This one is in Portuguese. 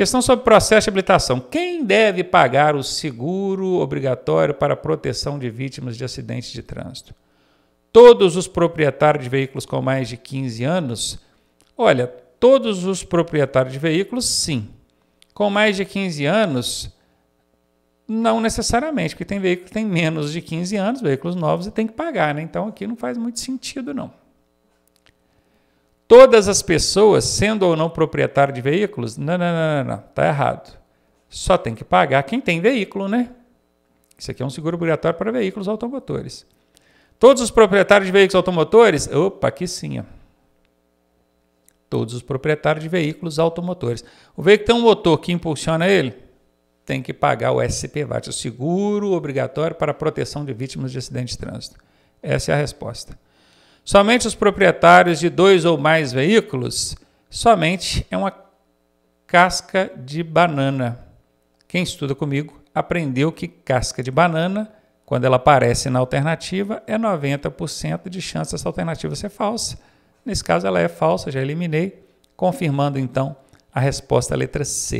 Questão sobre processo de habilitação. Quem deve pagar o seguro obrigatório para proteção de vítimas de acidentes de trânsito? Todos os proprietários de veículos com mais de 15 anos? Olha, todos os proprietários de veículos, sim. Com mais de 15 anos, não necessariamente, porque tem veículos que tem menos de 15 anos, veículos novos, e tem que pagar, né? Então aqui não faz muito sentido, não todas as pessoas, sendo ou não proprietário de veículos, não, não, não, não, não, tá errado. Só tem que pagar quem tem veículo, né? Isso aqui é um seguro obrigatório para veículos automotores. Todos os proprietários de veículos automotores, opa, aqui sim, ó. Todos os proprietários de veículos automotores. O veículo tem um motor que impulsiona ele, tem que pagar o SPVAT, o seguro obrigatório para a proteção de vítimas de acidente de trânsito. Essa é a resposta. Somente os proprietários de dois ou mais veículos, somente é uma casca de banana. Quem estuda comigo aprendeu que casca de banana, quando ela aparece na alternativa, é 90% de chance dessa alternativa ser falsa. Nesse caso, ela é falsa, já eliminei, confirmando então a resposta letra C.